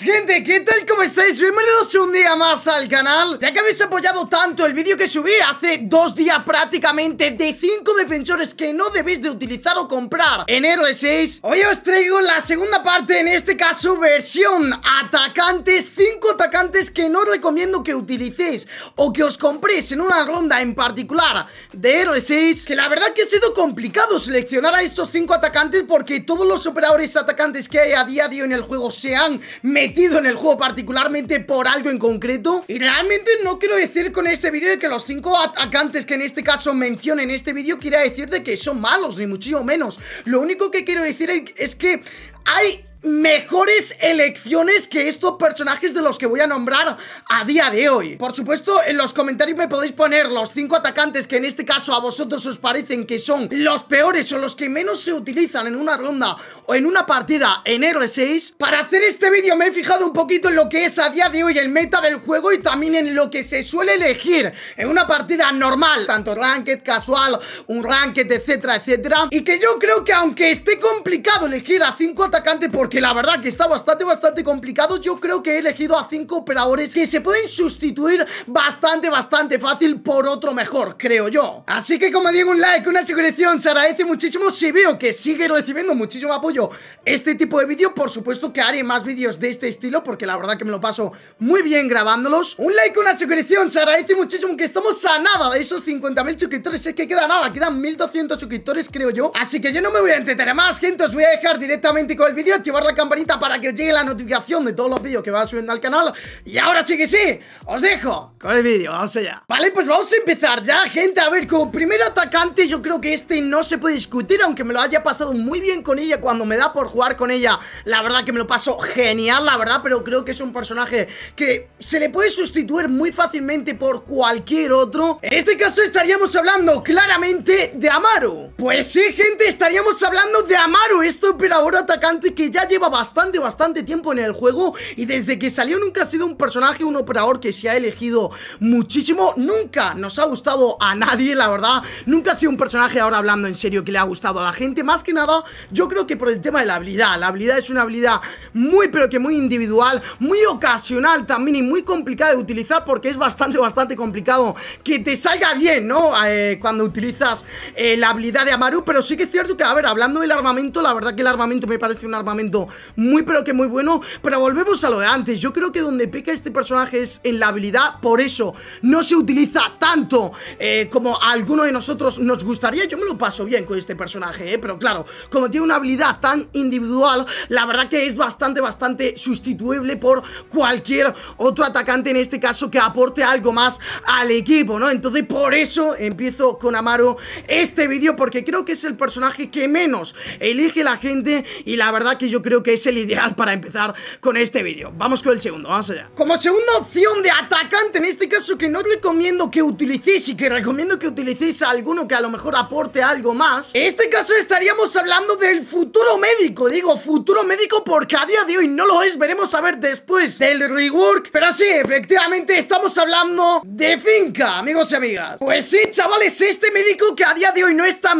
gente, ¿qué tal? ¿Cómo estáis? Bienvenidos un día más al canal Ya que habéis apoyado tanto el vídeo que subí hace dos días prácticamente De cinco defensores que no debéis de utilizar o comprar en R6 Hoy os traigo la segunda parte, en este caso versión atacantes Cinco atacantes que no recomiendo que utilicéis O que os compréis en una ronda en particular de R6 Que la verdad que ha sido complicado seleccionar a estos cinco atacantes Porque todos los operadores atacantes que hay a día de hoy en el juego se han metido metido en el juego particularmente por algo en concreto Y realmente no quiero decir con este vídeo de que los cinco atacantes que en este caso mencionen en este vídeo Quiera decir de que son malos, ni muchísimo menos Lo único que quiero decir es que hay mejores elecciones que estos personajes de los que voy a nombrar a día de hoy. Por supuesto, en los comentarios me podéis poner los 5 atacantes que en este caso a vosotros os parecen que son los peores o los que menos se utilizan en una ronda o en una partida en R6. Para hacer este vídeo me he fijado un poquito en lo que es a día de hoy el meta del juego y también en lo que se suele elegir en una partida normal, tanto ranked, casual, un ranked, etcétera, etcétera. Y que yo creo que aunque esté complicado elegir a 5 atacantes por que la verdad que está bastante, bastante complicado. Yo creo que he elegido a cinco operadores que se pueden sustituir bastante, bastante fácil por otro mejor, creo yo. Así que como digo, un like, una suscripción, se agradece muchísimo si veo que sigue recibiendo muchísimo apoyo este tipo de vídeo. Por supuesto que haré más vídeos de este estilo porque la verdad que me lo paso muy bien grabándolos. Un like, una suscripción, se agradece muchísimo que estamos a nada de esos 50.000 suscriptores. Es que queda nada, quedan 1.200 suscriptores, creo yo. Así que yo no me voy a entretener más, gente. Os voy a dejar directamente con el vídeo, activar la campanita para que os llegue la notificación de todos los vídeos que va subiendo al canal Y ahora sí que sí, os dejo con el vídeo, vamos allá Vale, pues vamos a empezar ya, gente, a ver, como primer atacante yo creo que este no se puede discutir Aunque me lo haya pasado muy bien con ella cuando me da por jugar con ella La verdad que me lo paso genial, la verdad, pero creo que es un personaje que se le puede sustituir muy fácilmente por cualquier otro En este caso estaríamos hablando claramente de Amaru pues sí, gente, estaríamos hablando de Amaru, este operador atacante que ya lleva bastante, bastante tiempo en el juego y desde que salió nunca ha sido un personaje, un operador que se ha elegido muchísimo, nunca nos ha gustado a nadie, la verdad, nunca ha sido un personaje, ahora hablando en serio, que le ha gustado a la gente, más que nada, yo creo que por el tema de la habilidad, la habilidad es una habilidad muy, pero que muy individual, muy ocasional también y muy complicada de utilizar porque es bastante, bastante complicado que te salga bien, ¿no? Eh, cuando utilizas eh, la habilidad de Amaru, pero sí que es cierto que, a ver, hablando del armamento, la verdad que el armamento me parece un armamento muy pero que muy bueno, pero volvemos a lo de antes, yo creo que donde peca este personaje es en la habilidad, por eso no se utiliza tanto eh, como a alguno de nosotros nos gustaría, yo me lo paso bien con este personaje, eh, pero claro, como tiene una habilidad tan individual, la verdad que es bastante, bastante sustituible por cualquier otro atacante en este caso que aporte algo más al equipo, ¿no? Entonces por eso empiezo con Amaru este vídeo porque creo que es el personaje que menos elige la gente y la verdad que yo creo que es el ideal para empezar con este vídeo. Vamos con el segundo, vamos allá. Como segunda opción de atacante, en este caso que no recomiendo que utilicéis y que recomiendo que utilicéis a alguno que a lo mejor aporte algo más, en este caso estaríamos hablando del futuro médico, digo futuro médico porque a día de hoy no lo es, veremos a ver después del rework, pero sí, efectivamente estamos hablando de finca, amigos y amigas. Pues sí, chavales, este médico que a día de hoy no está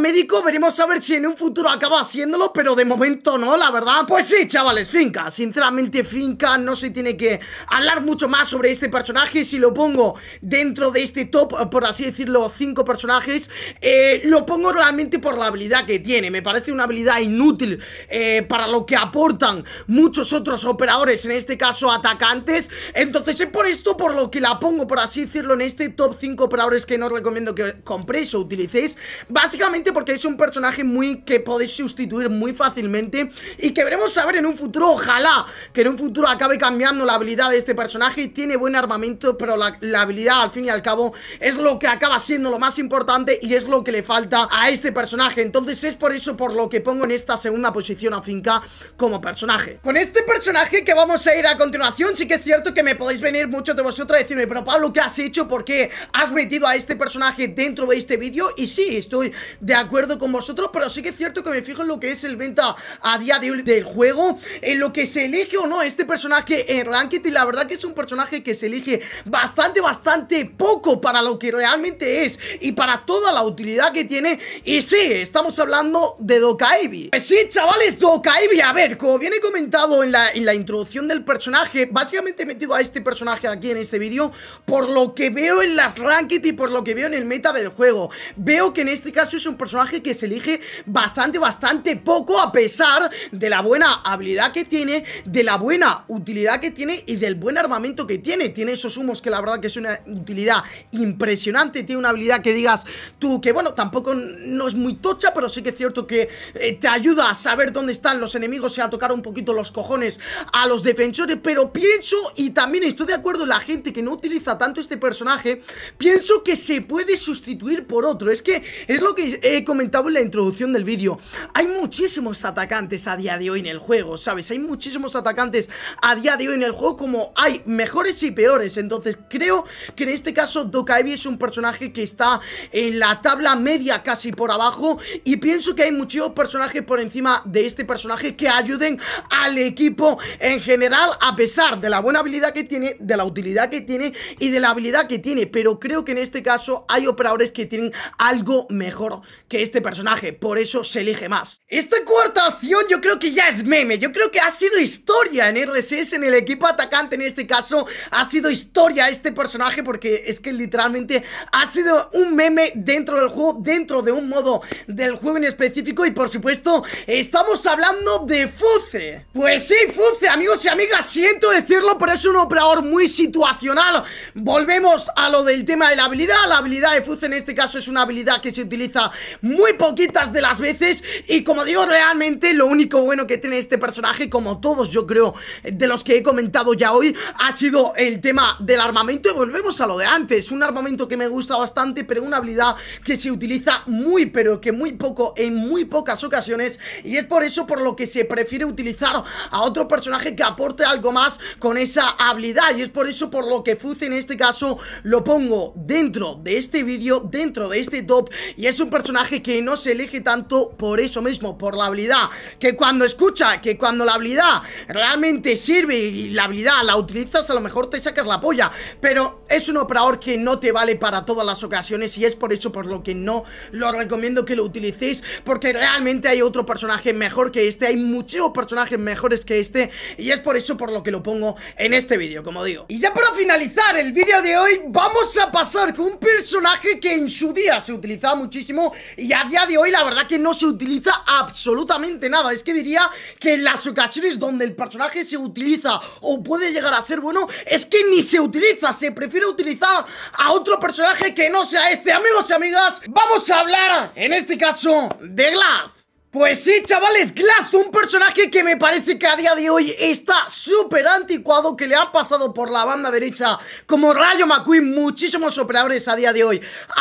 veremos a ver si en un futuro acaba haciéndolo, pero de momento no, la verdad. Pues sí, chavales, Finca, sinceramente Finca no se tiene que hablar mucho más sobre este personaje, si lo pongo dentro de este top, por así decirlo, cinco personajes, eh, lo pongo realmente por la habilidad que tiene, me parece una habilidad inútil eh, para lo que aportan muchos otros operadores, en este caso atacantes, entonces es por esto por lo que la pongo, por así decirlo, en este top 5 operadores que no recomiendo que compréis o utilicéis, básicamente porque es un personaje muy que podéis sustituir muy fácilmente y que veremos saber en un futuro, ojalá, que en un futuro acabe cambiando la habilidad de este personaje. Tiene buen armamento, pero la, habilidad al fin y al cabo es lo que acaba siendo lo más importante y es lo que le falta a este personaje. Entonces es por eso por lo que pongo en esta segunda posición a Finca como personaje. Con este personaje que vamos a ir a continuación, sí que es cierto que me podéis venir muchos de vosotros a decirme, pero Pablo, ¿qué has hecho? ¿Por qué has metido a este personaje dentro de este vídeo? Y sí, estoy de acuerdo con vosotros, pero sí que es cierto que me fijo en lo que es el venta a día de hoy del juego, en lo que se elige o no este personaje en Ranked y la verdad que es un personaje que se elige bastante, bastante poco para lo que realmente es y para toda la utilidad que tiene y sí, estamos hablando de Dokaibi. Pues sí, chavales, Dokaibi, a ver, como viene comentado en la, introducción del personaje, básicamente he metido a este personaje aquí en este vídeo por lo que veo en las Ranked y por lo que veo en el meta del juego. Veo que en este caso es un personaje que se elige bastante, bastante poco a pesar de la buena habilidad que tiene, de la buena utilidad que tiene y del buen armamento que tiene. Tiene esos humos que la verdad que es una utilidad impresionante, tiene una habilidad que digas tú que bueno, tampoco no es muy tocha, pero sí que es cierto que eh, te ayuda a saber dónde están los enemigos y a tocar un poquito los cojones a los defensores, pero pienso y también estoy de acuerdo la gente que no utiliza tanto este personaje, pienso que se puede sustituir por otro. Es que es lo que he Comentado comentaba en la introducción del vídeo, hay muchísimos atacantes a día de hoy en el juego, ¿sabes? Hay muchísimos atacantes a día de hoy en el juego como hay mejores y peores, entonces creo que en este caso Dokaebi es un personaje que está en la tabla media casi por abajo y pienso que hay muchísimos personajes por encima de este personaje que ayuden al equipo en general a pesar de la buena habilidad que tiene, de la utilidad que tiene y de la habilidad que tiene, pero creo que en este caso hay operadores que tienen algo mejor que este personaje, por eso se elige más. Esta cuarta opción yo creo que ya es meme, yo creo que ha sido historia en RSS, en el equipo atacante en este caso, ha sido historia este personaje porque es que literalmente ha sido un meme dentro del juego, dentro de un modo del juego en específico y por supuesto estamos hablando de Fuce. Pues sí, Fuce, amigos y amigas, siento decirlo, pero es un operador muy situacional. Volvemos a lo del tema de la habilidad, la habilidad de Fuce en este caso es una habilidad que se utiliza muy poquitas de las veces y como digo, realmente lo único bueno que tiene este personaje, como todos yo creo de los que he comentado ya hoy, ha sido el tema del armamento y volvemos a lo de antes, un armamento que me gusta bastante, pero una habilidad que se utiliza muy, pero que muy poco en muy pocas ocasiones y es por eso por lo que se prefiere utilizar a otro personaje que aporte algo más con esa habilidad y es por eso por lo que Fuse en este caso lo pongo dentro de este vídeo, dentro de este top y es un personaje que no se elige tanto por eso mismo, por la habilidad. Que cuando escucha, que cuando la habilidad realmente sirve y la habilidad la utilizas, a lo mejor te sacas la polla. Pero es un operador que no te vale para todas las ocasiones y es por eso por lo que no lo recomiendo que lo utilicéis. Porque realmente hay otro personaje mejor que este, hay muchísimos personajes mejores que este y es por eso por lo que lo pongo en este vídeo, como digo. Y ya para finalizar el vídeo de hoy, vamos a pasar con un personaje que en su día se utilizaba muchísimo y a día de hoy la verdad que no se utiliza absolutamente nada Es que diría que en las ocasiones donde el personaje se utiliza o puede llegar a ser bueno Es que ni se utiliza, se prefiere utilizar a otro personaje que no sea este Amigos y amigas, vamos a hablar en este caso de Glass pues sí, chavales, Glass, un personaje que me parece que a día de hoy está súper anticuado, que le ha pasado por la banda derecha como Rayo McQueen muchísimos operadores a día de hoy.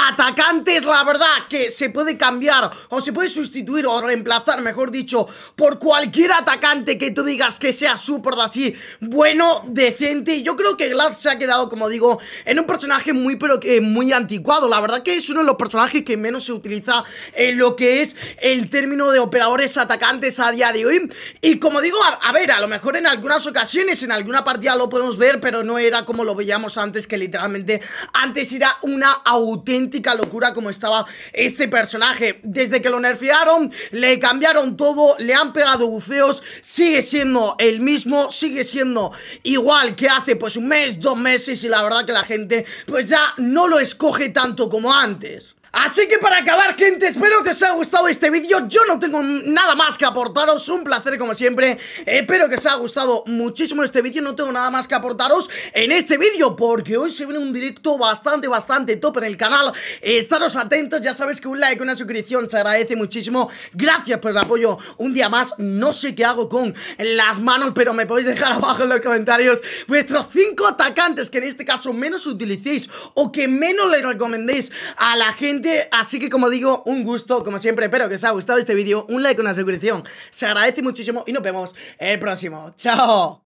Atacantes, la verdad, que se puede cambiar o se puede sustituir o reemplazar, mejor dicho, por cualquier atacante que tú digas que sea súper así, bueno, decente. Yo creo que Glass se ha quedado, como digo, en un personaje muy, pero que muy anticuado. La verdad que es uno de los personajes que menos se utiliza en lo que es el término de operadores atacantes a día de hoy. Y como digo, a, ver, a lo mejor en algunas ocasiones, en alguna partida lo podemos ver, pero no era como lo veíamos antes, que literalmente antes era una auténtica locura como estaba este personaje. Desde que lo nerfearon, le cambiaron todo, le han pegado buceos, sigue siendo el mismo, sigue siendo igual que hace pues un mes, dos meses y la verdad que la gente pues ya no lo escoge tanto como antes. Así que para acabar, gente, espero que os haya gustado este vídeo Yo no tengo nada más que aportaros Un placer como siempre Espero que os haya gustado muchísimo este vídeo No tengo nada más que aportaros en este vídeo Porque hoy se viene un directo bastante, bastante top en el canal Estaros atentos, ya sabéis que un like, una suscripción Se agradece muchísimo Gracias por el apoyo un día más No sé qué hago con las manos Pero me podéis dejar abajo en los comentarios Vuestros 5 atacantes que en este caso menos utilicéis O que menos le recomendéis a la gente así que como digo, un gusto, como siempre, espero que os haya gustado este vídeo, un like, una suscripción, se agradece muchísimo y nos vemos el próximo. ¡Chao!